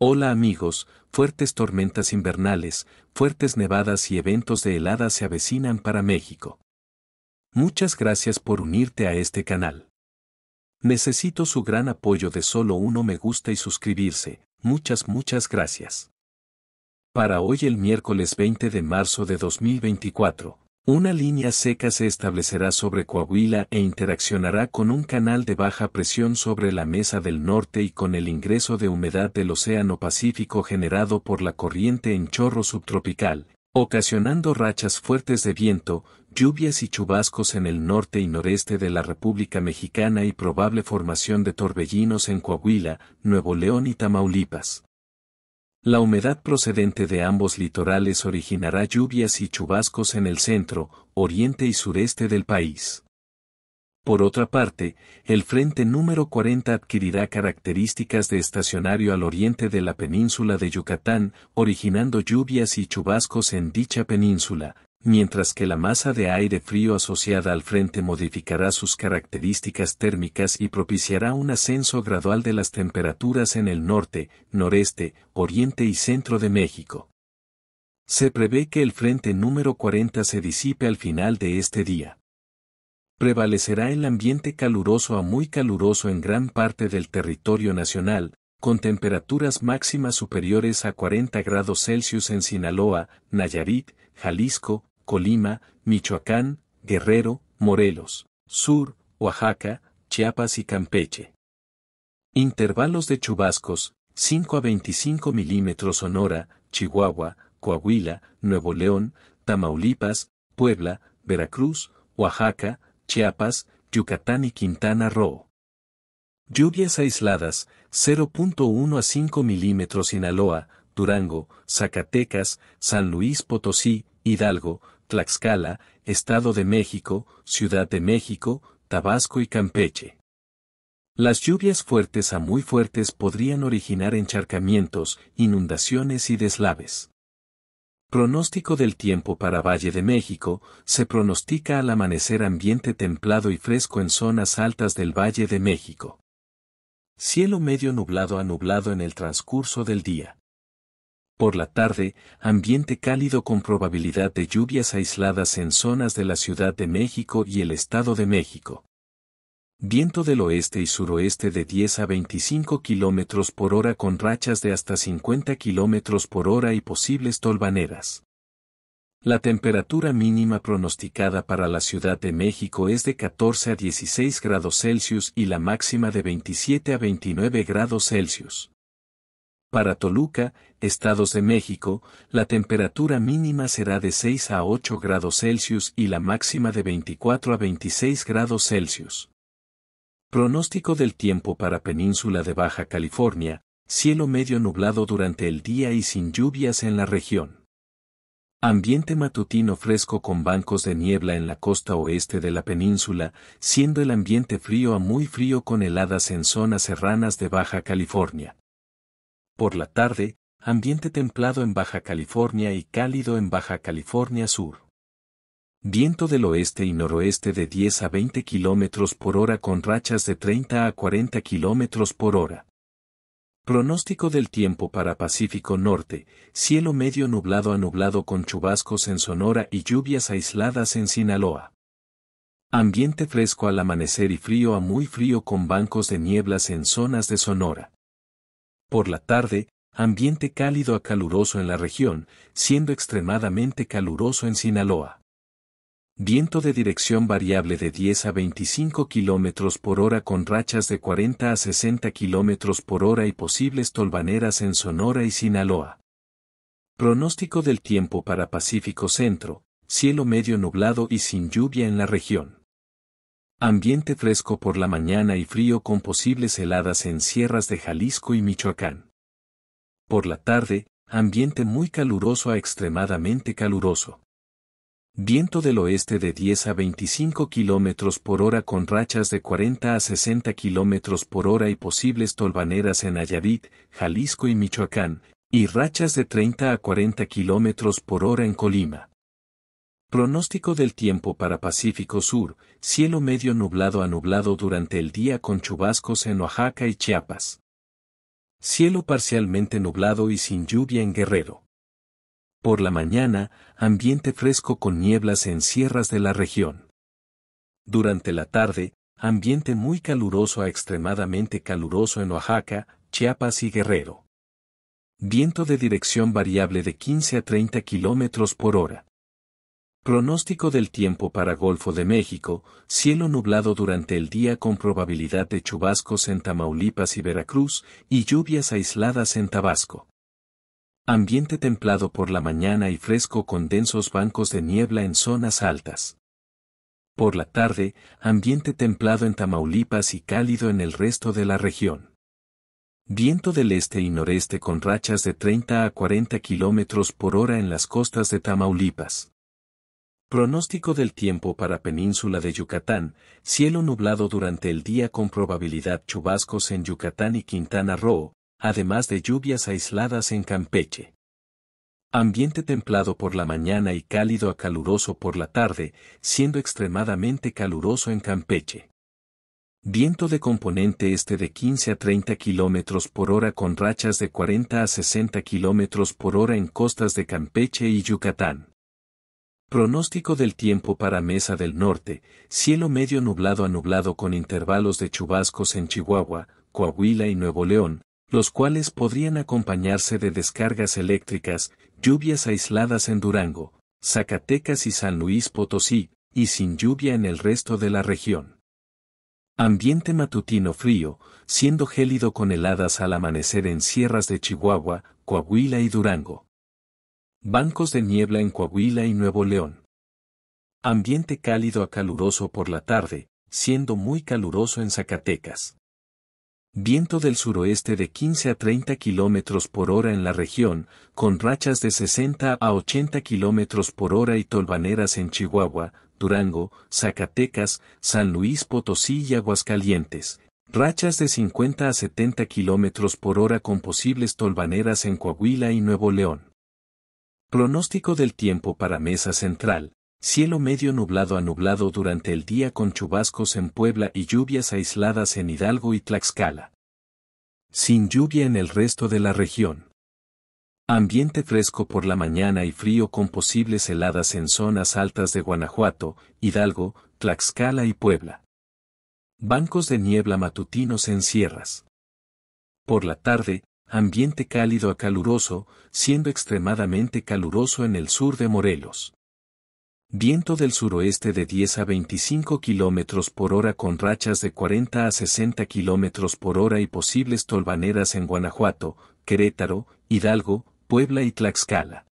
Hola amigos, fuertes tormentas invernales, fuertes nevadas y eventos de helada se avecinan para México. Muchas gracias por unirte a este canal. Necesito su gran apoyo de solo uno me gusta y suscribirse, muchas muchas gracias. Para hoy el miércoles 20 de marzo de 2024, una línea seca se establecerá sobre Coahuila e interaccionará con un canal de baja presión sobre la mesa del norte y con el ingreso de humedad del Océano Pacífico generado por la corriente en chorro subtropical, ocasionando rachas fuertes de viento, lluvias y chubascos en el norte y noreste de la República Mexicana y probable formación de torbellinos en Coahuila, Nuevo León y Tamaulipas. La humedad procedente de ambos litorales originará lluvias y chubascos en el centro, oriente y sureste del país. Por otra parte, el frente número 40 adquirirá características de estacionario al oriente de la península de Yucatán, originando lluvias y chubascos en dicha península, mientras que la masa de aire frío asociada al frente modificará sus características térmicas y propiciará un ascenso gradual de las temperaturas en el norte, noreste, oriente y centro de México. Se prevé que el frente número 40 se disipe al final de este día. Prevalecerá el ambiente caluroso a muy caluroso en gran parte del territorio nacional, con temperaturas máximas superiores a 40 grados Celsius en Sinaloa, Nayarit, Jalisco, Colima, Michoacán, Guerrero, Morelos, Sur, Oaxaca, Chiapas y Campeche. Intervalos de chubascos, 5 a 25 milímetros Sonora, Chihuahua, Coahuila, Nuevo León, Tamaulipas, Puebla, Veracruz, Oaxaca, Chiapas, Yucatán y Quintana Roo. Lluvias aisladas, 0.1 a 5 milímetros Sinaloa, Durango, Zacatecas, San Luis Potosí, Hidalgo, Tlaxcala, Estado de México, Ciudad de México, Tabasco y Campeche. Las lluvias fuertes a muy fuertes podrían originar encharcamientos, inundaciones y deslaves. Pronóstico del tiempo para Valle de México, se pronostica al amanecer ambiente templado y fresco en zonas altas del Valle de México. Cielo medio nublado a nublado en el transcurso del día. Por la tarde, ambiente cálido con probabilidad de lluvias aisladas en zonas de la Ciudad de México y el Estado de México. Viento del oeste y suroeste de 10 a 25 km por hora con rachas de hasta 50 km por hora y posibles tolvaneras. La temperatura mínima pronosticada para la Ciudad de México es de 14 a 16 grados Celsius y la máxima de 27 a 29 grados Celsius. Para Toluca, Estados de México, la temperatura mínima será de 6 a 8 grados Celsius y la máxima de 24 a 26 grados Celsius. Pronóstico del tiempo para Península de Baja California, cielo medio nublado durante el día y sin lluvias en la región. Ambiente matutino fresco con bancos de niebla en la costa oeste de la península, siendo el ambiente frío a muy frío con heladas en zonas serranas de Baja California. Por la tarde, ambiente templado en Baja California y cálido en Baja California Sur. Viento del oeste y noroeste de 10 a 20 km por hora con rachas de 30 a 40 km por hora. Pronóstico del tiempo para Pacífico Norte, cielo medio nublado a nublado con chubascos en Sonora y lluvias aisladas en Sinaloa. Ambiente fresco al amanecer y frío a muy frío con bancos de nieblas en zonas de Sonora. Por la tarde, ambiente cálido a caluroso en la región, siendo extremadamente caluroso en Sinaloa. Viento de dirección variable de 10 a 25 km por hora con rachas de 40 a 60 km por hora y posibles tolvaneras en Sonora y Sinaloa. Pronóstico del tiempo para Pacífico Centro, cielo medio nublado y sin lluvia en la región. Ambiente fresco por la mañana y frío con posibles heladas en sierras de Jalisco y Michoacán. Por la tarde, ambiente muy caluroso a extremadamente caluroso. Viento del oeste de 10 a 25 km por hora con rachas de 40 a 60 km por hora y posibles tolvaneras en Ayadit, Jalisco y Michoacán, y rachas de 30 a 40 km por hora en Colima. Pronóstico del tiempo para Pacífico Sur, cielo medio nublado a nublado durante el día con chubascos en Oaxaca y Chiapas. Cielo parcialmente nublado y sin lluvia en Guerrero. Por la mañana, ambiente fresco con nieblas en sierras de la región. Durante la tarde, ambiente muy caluroso a extremadamente caluroso en Oaxaca, Chiapas y Guerrero. Viento de dirección variable de 15 a 30 kilómetros por hora. Pronóstico del tiempo para Golfo de México, cielo nublado durante el día con probabilidad de chubascos en Tamaulipas y Veracruz y lluvias aisladas en Tabasco. Ambiente templado por la mañana y fresco con densos bancos de niebla en zonas altas. Por la tarde, ambiente templado en Tamaulipas y cálido en el resto de la región. Viento del este y noreste con rachas de 30 a 40 kilómetros por hora en las costas de Tamaulipas. Pronóstico del tiempo para Península de Yucatán, cielo nublado durante el día con probabilidad chubascos en Yucatán y Quintana Roo, además de lluvias aisladas en Campeche. Ambiente templado por la mañana y cálido a caluroso por la tarde, siendo extremadamente caluroso en Campeche. Viento de componente este de 15 a 30 km por hora con rachas de 40 a 60 km por hora en costas de Campeche y Yucatán. Pronóstico del tiempo para Mesa del Norte, cielo medio nublado a nublado con intervalos de chubascos en Chihuahua, Coahuila y Nuevo León, los cuales podrían acompañarse de descargas eléctricas, lluvias aisladas en Durango, Zacatecas y San Luis Potosí, y sin lluvia en el resto de la región. Ambiente matutino frío, siendo gélido con heladas al amanecer en sierras de Chihuahua, Coahuila y Durango. Bancos de niebla en Coahuila y Nuevo León. Ambiente cálido a caluroso por la tarde, siendo muy caluroso en Zacatecas. Viento del suroeste de 15 a 30 km por hora en la región, con rachas de 60 a 80 km por hora y tolvaneras en Chihuahua, Durango, Zacatecas, San Luis Potosí y Aguascalientes, Rachas de 50 a 70 km por hora con posibles tolvaneras en Coahuila y Nuevo León. Pronóstico del tiempo para Mesa Central. Cielo medio nublado a nublado durante el día con chubascos en Puebla y lluvias aisladas en Hidalgo y Tlaxcala. Sin lluvia en el resto de la región. Ambiente fresco por la mañana y frío con posibles heladas en zonas altas de Guanajuato, Hidalgo, Tlaxcala y Puebla. Bancos de niebla matutinos en sierras. Por la tarde, ambiente cálido a caluroso, siendo extremadamente caluroso en el sur de Morelos. Viento del suroeste de 10 a 25 km por hora con rachas de 40 a 60 km por hora y posibles tolvaneras en Guanajuato, Querétaro, Hidalgo, Puebla y Tlaxcala.